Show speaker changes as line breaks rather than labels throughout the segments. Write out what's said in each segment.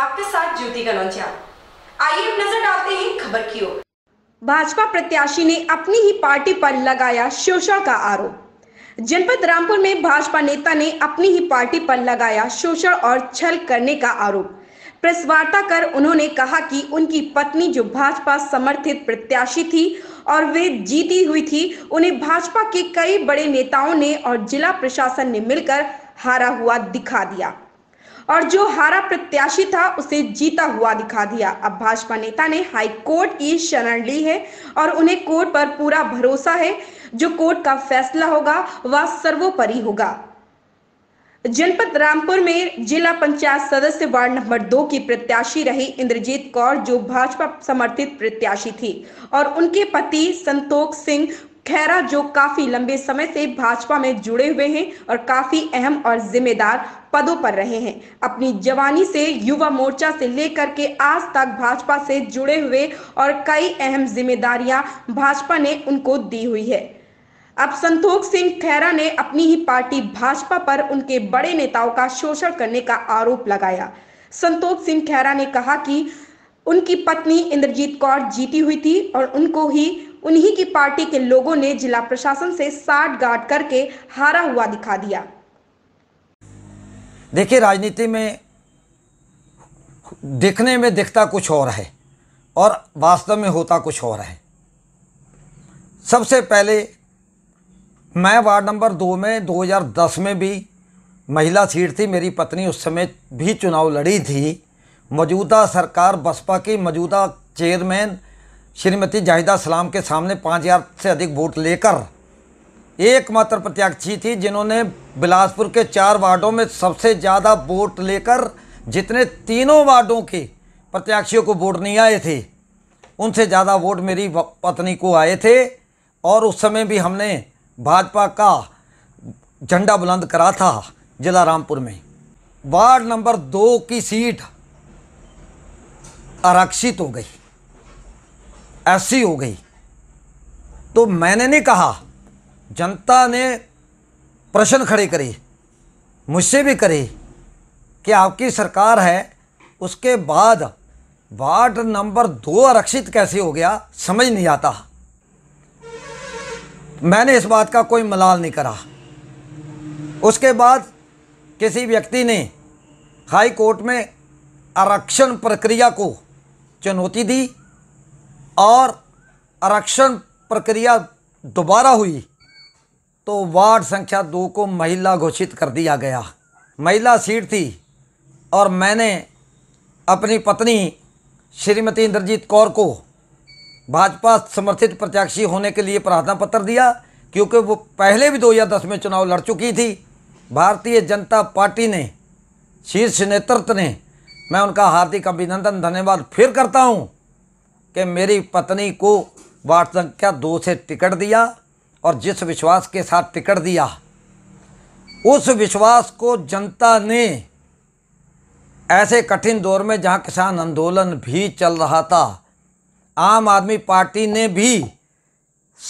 आपके साथ ज्योति गलौजिया आइए नजर डालते हैं खबर की ओर भाजपा प्रत्याशी ने अपनी ही पार्टी पर लगाया शोषण का आरोप जनपद रामपुर में भाजपा नेता ने अपनी ही पार्टी पर लगाया शोषण और छल करने का आरोप प्रेस वार्ता कर उन्होंने कहा कि उनकी पत्नी जो भाजपा समर्थित प्रत्याशी थी और वे जीती हुई थी उन्हें भाजपा के कई बड़े नेताओं ने और जिला प्रशासन ने मिलकर हारा हुआ दिखा दिया और जो हारा प्रत्याशी था उसे जीता हुआ दिखा दिया अब भाजपा नेता ने हाई कोर्ट की शरण ली है और उन्हें कोर्ट पर पूरा भरोसा है जो कोर्ट का फैसला होगा वह सर्वोपरि होगा जनपद रामपुर में जिला पंचायत सदस्य वार्ड नंबर दो की प्रत्याशी रही इंद्रजीत कौर जो भाजपा समर्थित प्रत्याशी थी और उनके पति संतोष सिंह खैरा जो काफी लंबे समय से भाजपा में जुड़े हुए हैं और काफी अहम और जिम्मेदार पदों पर रहे हैं अपनी जवानी से युवा मोर्चा से लेकर के आज तक भाजपा से जुड़े हुए और कई अहम जिम्मेदारियां भाजपा ने उनको दी हुई है अब संतोख सिंह खैरा ने अपनी ही पार्टी भाजपा पर उनके बड़े नेताओं का शोषण करने का आरोप लगाया संतोख सिंह खैरा ने कहा कि उनकी पत्नी इंद्रजीत कौर जीती हुई थी और उनको ही उन्हीं की पार्टी के लोगों ने जिला प्रशासन से साठ गाठ करके हारा हुआ दिखा दिया
देखिए राजनीति में देखने में दिखता कुछ और है और वास्तव में होता कुछ और है सबसे पहले मैं वार्ड नंबर दो में 2010 में भी महिला सीट थी मेरी पत्नी उस समय भी चुनाव लड़ी थी मौजूदा सरकार बसपा की मौजूदा चेयरमैन श्रीमती जाहिदा सलाम के सामने पाँच हज़ार से अधिक वोट लेकर एकमात्र प्रत्याशी थी जिन्होंने बिलासपुर के चार वार्डों में सबसे ज़्यादा वोट लेकर जितने तीनों वार्डों के प्रत्याशियों को वोट नहीं आए थे उनसे ज़्यादा वोट मेरी पत्नी को आए थे और उस समय भी हमने भाजपा का झंडा बुलंद करा था जिला रामपुर में वार्ड नंबर दो की सीट आरक्षित हो गई ऐसी हो गई तो मैंने नहीं कहा जनता ने प्रश्न खड़े करे मुझसे भी करे कि आपकी सरकार है उसके बाद वार्ड नंबर दो आरक्षित कैसे हो गया समझ नहीं आता मैंने इस बात का कोई मलाल नहीं करा उसके बाद किसी व्यक्ति ने हाई कोर्ट में आरक्षण प्रक्रिया को चुनौती दी और आरक्षण प्रक्रिया दोबारा हुई तो वार्ड संख्या दो को महिला घोषित कर दिया गया महिला सीट थी और मैंने अपनी पत्नी श्रीमती इंद्रजीत कौर को भाजपा समर्थित प्रत्याशी होने के लिए प्रार्थना पत्र दिया क्योंकि वो पहले भी 2010 में चुनाव लड़ चुकी थी भारतीय जनता पार्टी ने शीर्ष नेतृत्व ने मैं उनका हार्दिक अभिनंदन धन्यवाद फिर करता हूँ कि मेरी पत्नी को वार्ड संख्या दो से टिकट दिया और जिस विश्वास के साथ टिकट दिया उस विश्वास को जनता ने ऐसे कठिन दौर में जहां किसान आंदोलन भी चल रहा था आम आदमी पार्टी ने भी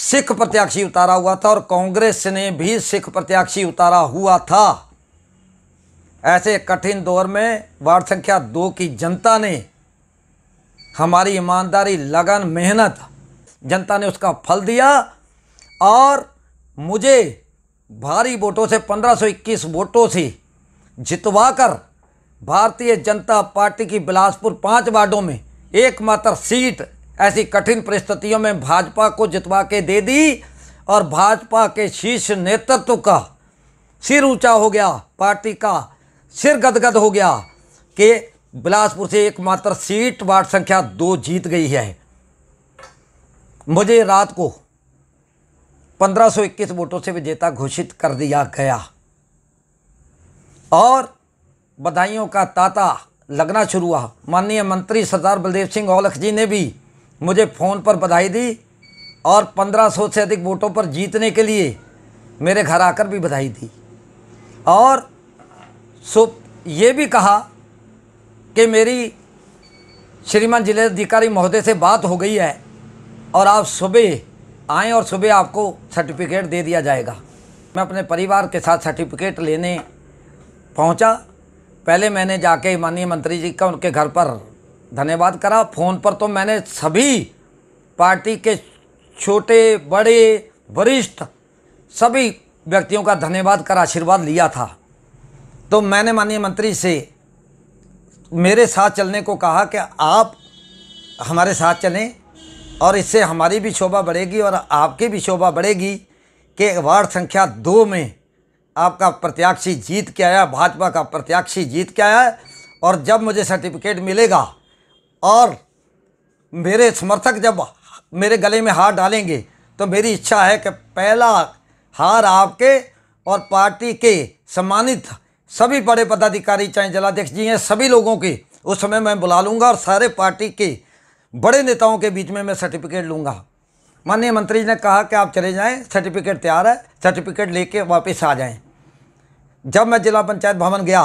सिख प्रत्याशी उतारा हुआ था और कांग्रेस ने भी सिख प्रत्याशी उतारा हुआ था ऐसे कठिन दौर में वार्ड संख्या दो की जनता ने हमारी ईमानदारी लगन मेहनत जनता ने उसका फल दिया और मुझे भारी वोटों से 1521 वोटों से जितवाकर भारतीय जनता पार्टी की बिलासपुर पांच वार्डों में एकमात्र सीट ऐसी कठिन परिस्थितियों में भाजपा को जितवा के दे दी और भाजपा के शीर्ष नेतृत्व का सिर ऊंचा हो गया पार्टी का सिर गदगद हो गया कि बिलासपुर से एकमात्र सीट वार्ड संख्या दो जीत गई है मुझे रात को 1521 वोटों से विजेता घोषित कर दिया गया और बधाइयों का तांता लगना शुरू हुआ माननीय मंत्री सरदार बलदेव सिंह औलख जी ने भी मुझे फ़ोन पर बधाई दी और 1500 से अधिक वोटों पर जीतने के लिए मेरे घर आकर भी बधाई दी और सो ये भी कहा कि मेरी श्रीमान जिलाधिकारी महोदय से बात हो गई है और आप सुबह आएँ और सुबह आपको सर्टिफिकेट दे दिया जाएगा मैं अपने परिवार के साथ सर्टिफिकेट लेने पहुंचा पहले मैंने जाके माननीय मंत्री जी का उनके घर पर धन्यवाद करा फ़ोन पर तो मैंने सभी पार्टी के छोटे बड़े वरिष्ठ सभी व्यक्तियों का धन्यवाद कर आशीर्वाद लिया था तो मैंने माननीय मंत्री से मेरे साथ चलने को कहा कि आप हमारे साथ चलें और इससे हमारी भी शोभा बढ़ेगी और आपकी भी शोभा बढ़ेगी कि वार्ड संख्या दो में आपका प्रत्याशी जीत के आया भाजपा का प्रत्याशी जीत के आया और जब मुझे सर्टिफिकेट मिलेगा और मेरे समर्थक जब मेरे गले में हार डालेंगे तो मेरी इच्छा है कि पहला हार आपके और पार्टी के सम्मानित सभी बड़े पदाधिकारी चाहे जिलाध्यक्ष जी हैं सभी लोगों के उस समय मैं बुला लूँगा और सारे पार्टी के बड़े नेताओं के बीच में मैं सर्टिफिकेट लूँगा माननीय मंत्री जी ने कहा कि आप चले जाएँ सर्टिफिकेट तैयार है सर्टिफिकेट लेके वापस आ जाएँ जब मैं जिला पंचायत भवन गया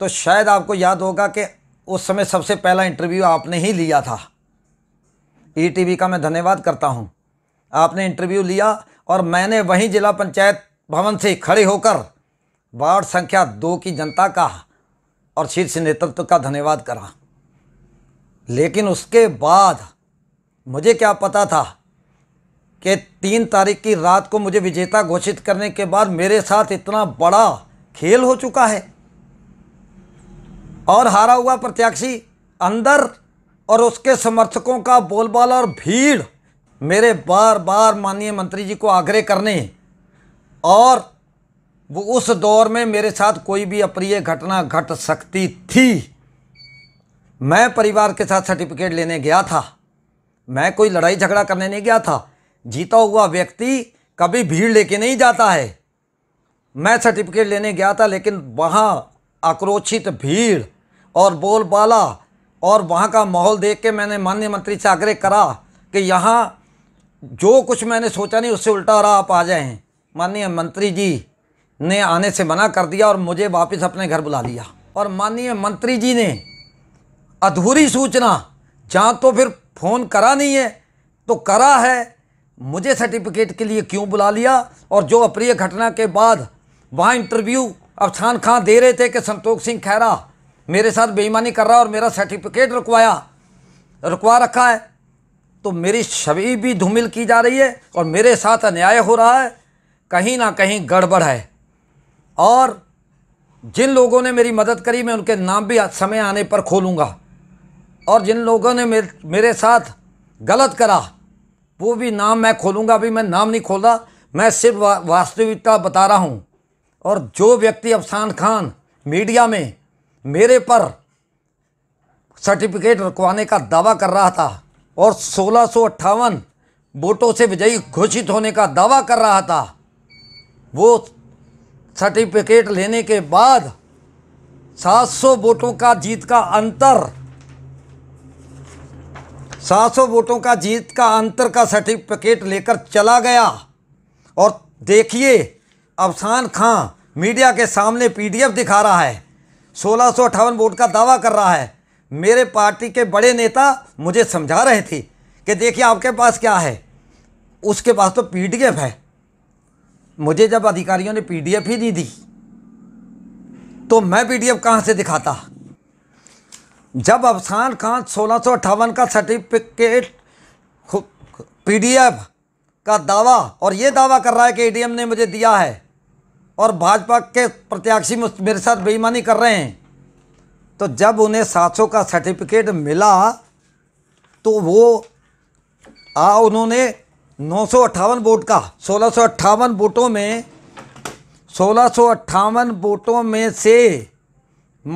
तो शायद आपको याद होगा कि उस समय सबसे पहला इंटरव्यू आपने ही लिया था ईटीवी e का मैं धन्यवाद करता हूँ आपने इंटरव्यू लिया और मैंने वहीं जिला पंचायत भवन से खड़े होकर वार्ड संख्या दो की जनता का और शीर्ष नेतृत्व का धन्यवाद करा लेकिन उसके बाद मुझे क्या पता था कि तीन तारीख की रात को मुझे विजेता घोषित करने के बाद मेरे साथ इतना बड़ा खेल हो चुका है और हारा हुआ प्रत्याशी अंदर और उसके समर्थकों का बोलबाला और भीड़ मेरे बार बार माननीय मंत्री जी को आग्रह करने और वो उस दौर में मेरे साथ कोई भी अप्रिय घटना घट सकती थी मैं परिवार के साथ सर्टिफिकेट लेने गया था मैं कोई लड़ाई झगड़ा करने नहीं गया था जीता हुआ व्यक्ति कभी भीड़ लेके नहीं जाता है मैं सर्टिफिकेट लेने गया था लेकिन वहाँ आक्रोशित भीड़ और बोलबाला और वहाँ का माहौल देख के मैंने माननीय मंत्री से आग्रह करा कि यहाँ जो कुछ मैंने सोचा नहीं उससे उल्टा रहा आप आ जाएँ माननीय मंत्री जी ने आने से मना कर दिया और मुझे वापस अपने घर बुला लिया और माननीय मंत्री जी ने अधूरी सूचना जहाँ तो फिर फ़ोन करा नहीं है तो करा है मुझे सर्टिफिकेट के लिए क्यों बुला लिया और जो अप्रिय घटना के बाद वहाँ इंटरव्यू अफसान खां दे रहे थे कि संतोष सिंह खैरा मेरे साथ बेईमानी कर रहा और मेरा सर्टिफिकेट रुकवाया रुकवा रखा है तो मेरी छवि भी धूमिल की जा रही है और मेरे साथ अन्याय हो रहा है कहीं ना कहीं गड़बड़ है और जिन लोगों ने मेरी मदद करी मैं उनके नाम भी समय आने पर खोलूँगा और जिन लोगों ने मेरे मेरे साथ गलत करा वो भी नाम मैं खोलूँगा अभी मैं नाम नहीं खोला मैं सिर्फ वा, वास्तविकता बता रहा हूँ और जो व्यक्ति अफसान खान मीडिया में मेरे पर सर्टिफिकेट रुकवाने का दावा कर रहा था और सोलह वोटों से विजयी घोषित होने का दावा कर रहा था वो सर्टिफिकेट लेने के बाद 700 वोटों का जीत का अंतर 700 वोटों का जीत का अंतर का सर्टिफिकेट लेकर चला गया और देखिए अफसान खां मीडिया के सामने पीडीएफ दिखा रहा है सोलह वोट का दावा कर रहा है मेरे पार्टी के बड़े नेता मुझे समझा रहे थे कि देखिए आपके पास क्या है उसके पास तो पीडीएफ है मुझे जब अधिकारियों ने पीडीएफ ही नहीं दी तो मैं पीडीएफ कहाँ से दिखाता जब अफसान खान सोलह का सर्टिफिकेट पीडीएफ का दावा और ये दावा कर रहा है कि एडीएम ने मुझे दिया है और भाजपा के प्रत्याशी मेरे साथ बेईमानी कर रहे हैं तो जब उन्हें सात का सर्टिफिकेट मिला तो वो आ उन्होंने नौ वोट का सोलह वोटों में सोलह वोटों में से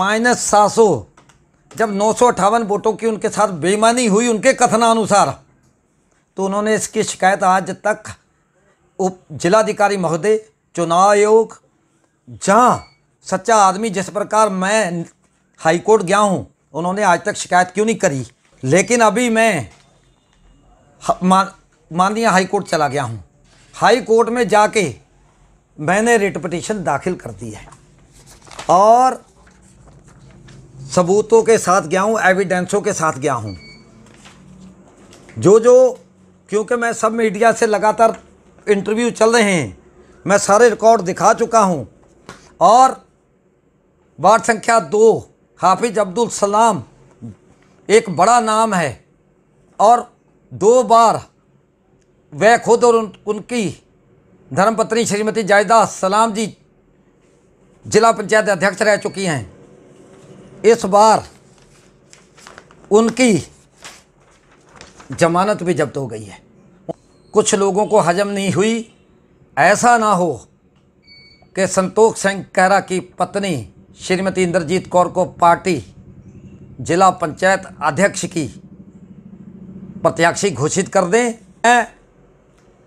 माइनस सात जब नौ वोटों की उनके साथ बेईमानी हुई उनके कथनानुसार तो उन्होंने इसकी शिकायत आज तक उप जिलाधिकारी महोदय चुनाव आयोग जहाँ सच्चा आदमी जिस प्रकार मैं हाईकोर्ट गया हूँ उन्होंने आज तक शिकायत क्यों नहीं करी लेकिन अभी मैं लिया हाई कोर्ट चला गया हूँ हाई कोर्ट में जाके मैंने रिट पटिशन दाखिल कर दी है और सबूतों के साथ गया हूँ एविडेंसों के साथ गया हूँ जो जो क्योंकि मैं सब मीडिया से लगातार इंटरव्यू चल रहे हैं मैं सारे रिकॉर्ड दिखा चुका हूँ और वार्ड संख्या दो हाफिज अब्दुल सलाम एक बड़ा नाम है और दो बार वह खुद और उन, उनकी धर्मपत्नी श्रीमती जायदा सलाम जी जिला पंचायत अध्यक्ष रह चुकी हैं इस बार उनकी जमानत भी जब्त हो गई है कुछ लोगों को हजम नहीं हुई ऐसा ना हो कि संतोष सिंह कहरा की पत्नी श्रीमती इंद्रजीत कौर को पार्टी जिला पंचायत अध्यक्ष की प्रत्याशी घोषित कर दें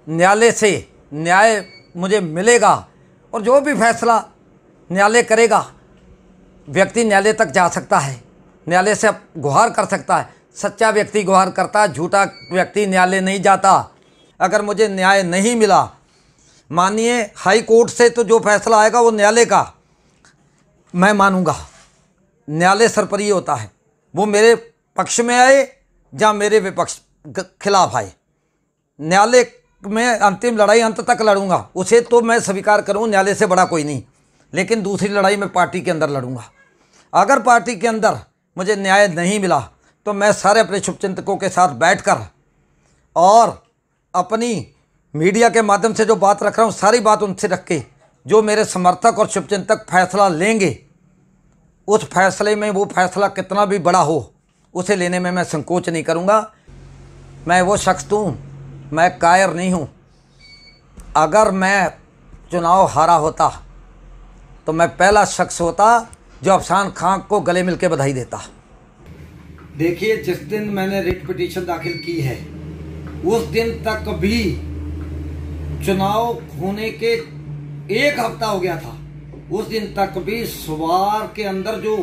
न्यायालय से न्याय मुझे मिलेगा और जो भी फैसला न्यायालय करेगा व्यक्ति न्यायालय तक जा सकता है न्यायालय से गुहार कर सकता है सच्चा व्यक्ति गुहार करता है झूठा व्यक्ति न्यायालय नहीं जाता अगर मुझे न्याय नहीं मिला मानिए हाई कोर्ट से तो जो फैसला आएगा वो न्यायालय का मैं मानूंगा न्यायालय सरपरी होता है वो मेरे पक्ष में आए या मेरे विपक्ष खिलाफ आए न्यायालय मैं अंतिम लड़ाई अंत तक लड़ूंगा उसे तो मैं स्वीकार करूँ न्यायालय से बड़ा कोई नहीं लेकिन दूसरी लड़ाई मैं पार्टी के अंदर लड़ूंगा अगर पार्टी के अंदर मुझे न्याय नहीं मिला तो मैं सारे अपने शुभचिंतकों के साथ बैठकर और अपनी मीडिया के माध्यम से जो बात रख रहा हूँ सारी बात उनसे रख के जो मेरे समर्थक और शुभचिंतक फैसला लेंगे उस फैसले में वो फैसला कितना भी बड़ा हो उसे लेने में मैं संकोच नहीं करूँगा मैं वो शख्स हूँ मैं कायर नहीं हूँ अगर मैं चुनाव हारा होता तो मैं पहला शख्स होता जो अफसान खान को गले मिल के बधाई देता देखिए जिस दिन मैंने रिट पिटीशन दाखिल की है उस दिन तक भी चुनाव होने के एक हफ्ता हो गया था उस दिन तक भी सवार के अंदर जो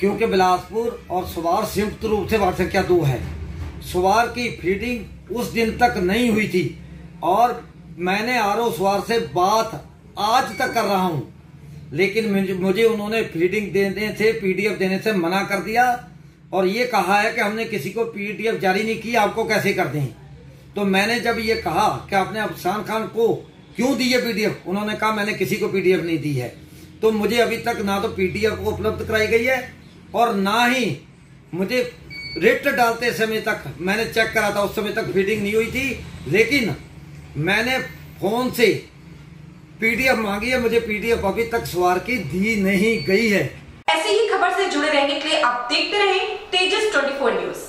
क्योंकि बिलासपुर और सवार संयुक्त रूप से वार्षिक क्या दो है सवार की फीडिंग उस दिन तक नहीं हुई थी और मैंने आर ओ से बात आज तक कर रहा हूँ लेकिन मुझे उन्होंने फीडिंग देने से पीडीएफ देने से मना कर दिया और ये कहा है कि हमने किसी को पीडीएफ जारी नहीं की आपको कैसे कर दें तो मैंने जब ये कहा कि आपने अफसान खान को क्यों दी है पीडीएफ उन्होंने कहा मैंने किसी को पीडीएफ नहीं दी है तो मुझे अभी तक ना तो पीडीएफ को उपलब्ध कराई गई है और ना ही मुझे रिट डालते समय तक मैंने चेक करा था उस समय तक फीडिंग नहीं हुई थी लेकिन मैंने फोन से पीडीएफ मांगी है मुझे पीडीएफ अभी तक सवार की दी नहीं गई है
ऐसी ही खबर से जुड़े रहने के लिए आप
देखते रहे तेजस 24 न्यूज